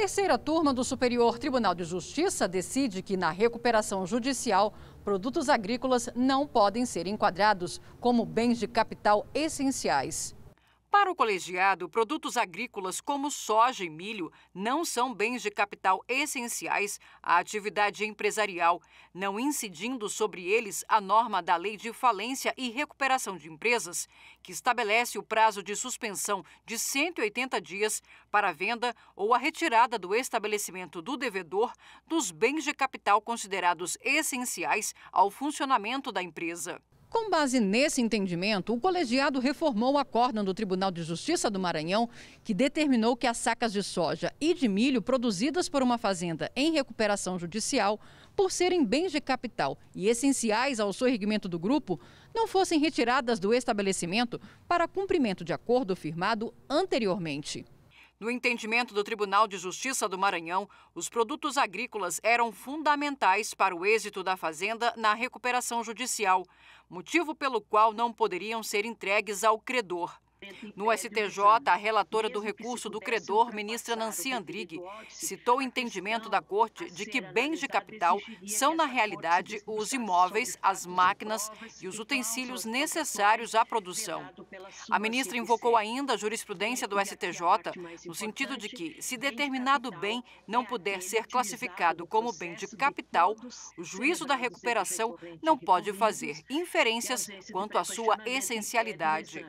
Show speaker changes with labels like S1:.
S1: terceira turma do Superior Tribunal de Justiça decide que, na recuperação judicial, produtos agrícolas não podem ser enquadrados como bens de capital essenciais. Para o colegiado, produtos agrícolas como soja e milho não são bens de capital essenciais à atividade empresarial, não incidindo sobre eles a norma da Lei de Falência e Recuperação de Empresas, que estabelece o prazo de suspensão de 180 dias para a venda ou a retirada do estabelecimento do devedor dos bens de capital considerados essenciais ao funcionamento da empresa. Com base nesse entendimento, o colegiado reformou o corda do Tribunal de Justiça do Maranhão, que determinou que as sacas de soja e de milho produzidas por uma fazenda em recuperação judicial, por serem bens de capital e essenciais ao sorrimento do grupo, não fossem retiradas do estabelecimento para cumprimento de acordo firmado anteriormente. No entendimento do Tribunal de Justiça do Maranhão, os produtos agrícolas eram fundamentais para o êxito da fazenda na recuperação judicial, motivo pelo qual não poderiam ser entregues ao credor. No STJ, a relatora do recurso do credor, ministra Nancy Andrighi, citou o entendimento da Corte de que bens de capital são, na realidade, os imóveis, as máquinas e os utensílios necessários à produção. A ministra invocou ainda a jurisprudência do STJ, no sentido de que, se determinado bem não puder ser classificado como bem de capital, o juízo da recuperação não pode fazer inferências quanto à sua essencialidade.